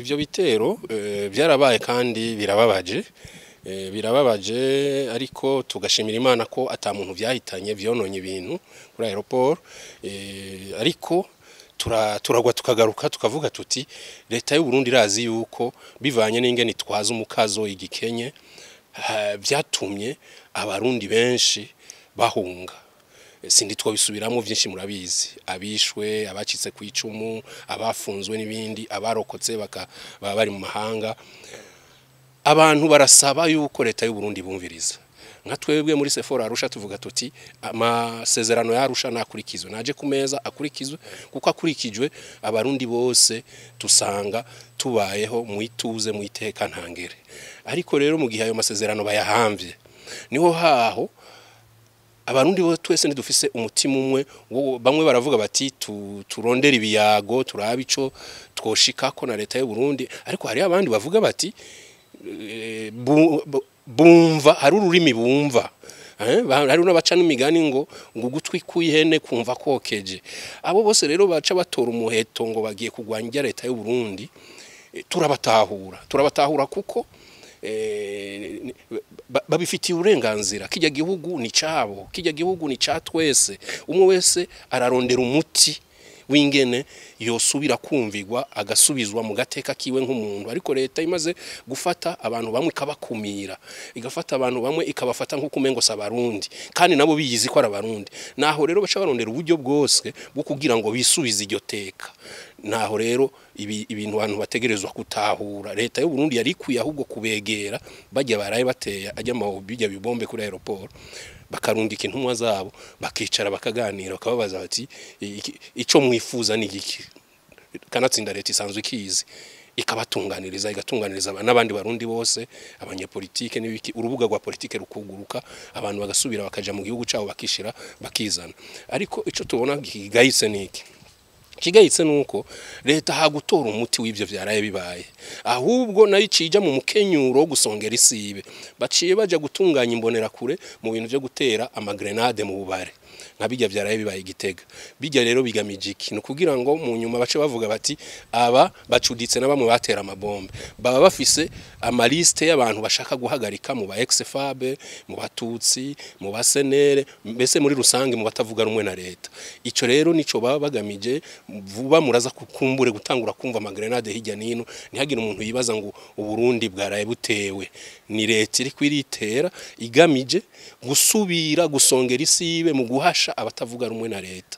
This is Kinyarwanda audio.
Ibyo bitero byarabaye eh, kandi birababaje eh, birababaje ariko tugashimira imana ko atamuntu byahitanye byononye ibintu kuri aeroport eh, ariko turagwa tukagaruka tukavuga tuti leta y'u Burundi irazi yuko bivanye n'ingene twaza umukazo igikenye byatumye abarundi benshi bahunga sindi twabisubiramo byinshi murabizi abishwe abacitse ku icumu abafunzwe n'ibindi abarokotse baba bari mu mahanga abantu barasaba yuko leta y'u Burundi bumviriza nka twebwe muri sefora arusha tuvuga tuti amasezerano yarusha nakurikizwe naje kumeza akurikizwe kuko akurikijwe abarundi bose tusanga tubayeho mu ituze mu iteka ntangere ariko rero mu gihe ayo masezerano bayahambye niho haho abarundi bo twese ntidufise umutima umwe bamwe baravuga bati turondera ibiyago turabe twoshika ko na leta y'u Burundi ariko hari abandi bavuga bati eh, bumva hari ururimi bumva eh, hari n'abaca n'imigani ngo ngo ugutwi kw'ihene kumva kokeje abo bose rero baca batora umuheto ngo bagiye kugwanya leta y'u Burundi eh, turabatahura turabatahura kuko babifitiye uburenganzira kijya gihugu ni cyabo kijya gihugu ni cya twese umwe wese ararondera umuti w'ingene yosubira kumvigwa agasubizwa mu gateka kiwe nk'umuntu ariko leta imaze gufata abantu bamwe ikabakumira igafata abantu bamwe ikabafata nk'uko umengo si abarundi kandi nabo biyizi ko ari abarundi naho rero baca barondera uburyo bwose bwo kugira ngo bisubize iryo teka Naho rero ibintu abantu bategerezwa kutahura leta y'u Burundi yari ikwiye ahubwo kubegera bajya baraye bateya ajya bijya bibombe kuri aeroport bakarundika intumwa zabo bakicara bakaganira bakababaza bati icyo mwifuza ni iki kanatsinda leta isanzwe ikizi ikabatunganiriza igatunganiriza n'abandi barundi bose abanyepolitike n'ibiki urubuga rwa politike rukuguruka abantu bagasubira bakajya mu gihugu cyabo bakishira bakizana ariko icyo tubona gihigayitse niki ikigayitse nuko uko leta hagutora umuti w'ibyo byaraye bibaye ahubwo nayo ikijya mu mukenyuro wo gusongera isibe baciye bajya gutunganya imbonerakure mu bintu byo gutera amagrenade mu bubare nka bijya byaraye bibaye igitega bijya rero bigamije iki ni ukugira ngo mu nyuma bace bavuga bati aba bacuditse na bamwe batera amabombe baba bafise amalisite y'abantu bashaka guhagarika mu ba egisefabe mu batutsi mu basenere mbese muri rusange mu batavuga rumwe na leta icyo rero nicyo baba bagamije vuba muraza kukumbure gutangura kumva amagrenade hirya n'ino ntihagire umuntu yibaza ngo uburundi bwaraye butewe ni leta iri kwiritera igamije gusubira gusongera isibe mu guhasha abatavuga rumwe na leta